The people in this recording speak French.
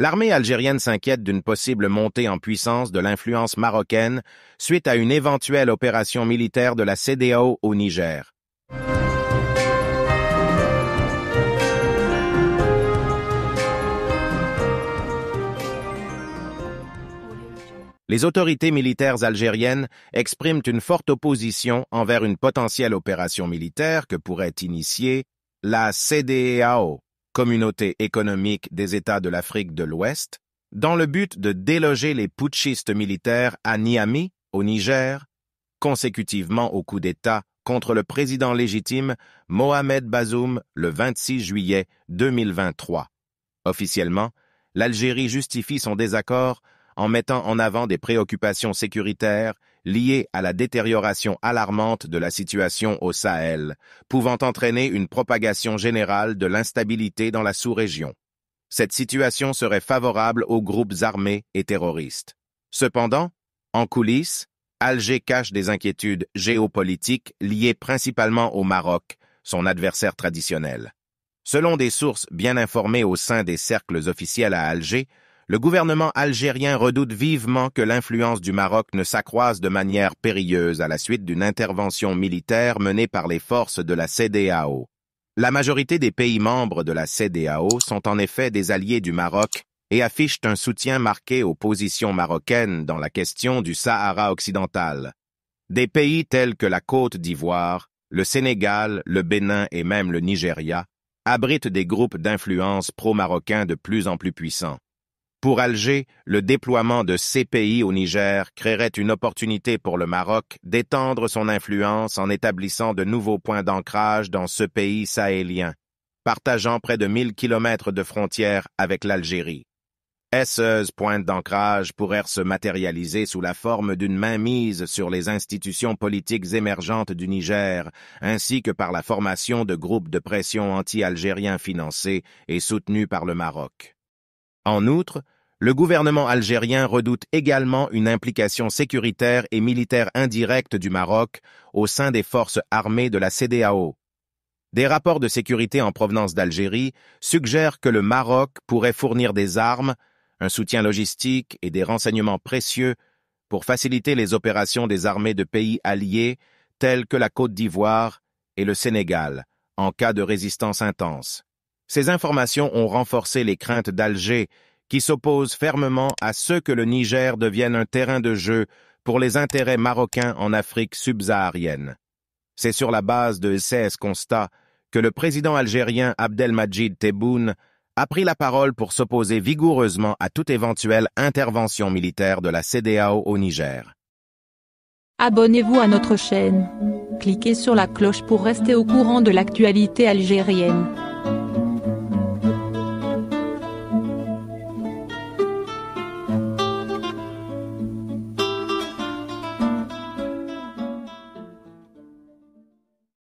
L'armée algérienne s'inquiète d'une possible montée en puissance de l'influence marocaine suite à une éventuelle opération militaire de la CDAO au Niger. Les autorités militaires algériennes expriment une forte opposition envers une potentielle opération militaire que pourrait initier la CDAO communauté économique des États de l'Afrique de l'Ouest, dans le but de déloger les putschistes militaires à Niamey, au Niger, consécutivement au coup d'État contre le président légitime Mohamed Bazoum le 26 juillet 2023. Officiellement, l'Algérie justifie son désaccord en mettant en avant des préoccupations sécuritaires liée à la détérioration alarmante de la situation au Sahel, pouvant entraîner une propagation générale de l'instabilité dans la sous-région. Cette situation serait favorable aux groupes armés et terroristes. Cependant, en coulisses, Alger cache des inquiétudes géopolitiques liées principalement au Maroc, son adversaire traditionnel. Selon des sources bien informées au sein des cercles officiels à Alger, le gouvernement algérien redoute vivement que l'influence du Maroc ne s'accroisse de manière périlleuse à la suite d'une intervention militaire menée par les forces de la CDAO. La majorité des pays membres de la CDAO sont en effet des alliés du Maroc et affichent un soutien marqué aux positions marocaines dans la question du Sahara occidental. Des pays tels que la Côte d'Ivoire, le Sénégal, le Bénin et même le Nigeria abritent des groupes d'influence pro-marocains de plus en plus puissants. Pour Alger, le déploiement de pays au Niger créerait une opportunité pour le Maroc d'étendre son influence en établissant de nouveaux points d'ancrage dans ce pays sahélien, partageant près de 1000 kilomètres de frontières avec l'Algérie. Esseuse points d'ancrage pourraient se matérialiser sous la forme d'une mainmise sur les institutions politiques émergentes du Niger, ainsi que par la formation de groupes de pression anti-algériens financés et soutenus par le Maroc. En outre, le gouvernement algérien redoute également une implication sécuritaire et militaire indirecte du Maroc au sein des forces armées de la CDAO. Des rapports de sécurité en provenance d'Algérie suggèrent que le Maroc pourrait fournir des armes, un soutien logistique et des renseignements précieux pour faciliter les opérations des armées de pays alliés tels que la Côte d'Ivoire et le Sénégal en cas de résistance intense. Ces informations ont renforcé les craintes d'Alger, qui s'oppose fermement à ce que le Niger devienne un terrain de jeu pour les intérêts marocains en Afrique subsaharienne. C'est sur la base de ces constats que le président algérien Abdelmajid Tebboune a pris la parole pour s'opposer vigoureusement à toute éventuelle intervention militaire de la CDAO au Niger. Abonnez-vous à notre chaîne. Cliquez sur la cloche pour rester au courant de l'actualité algérienne.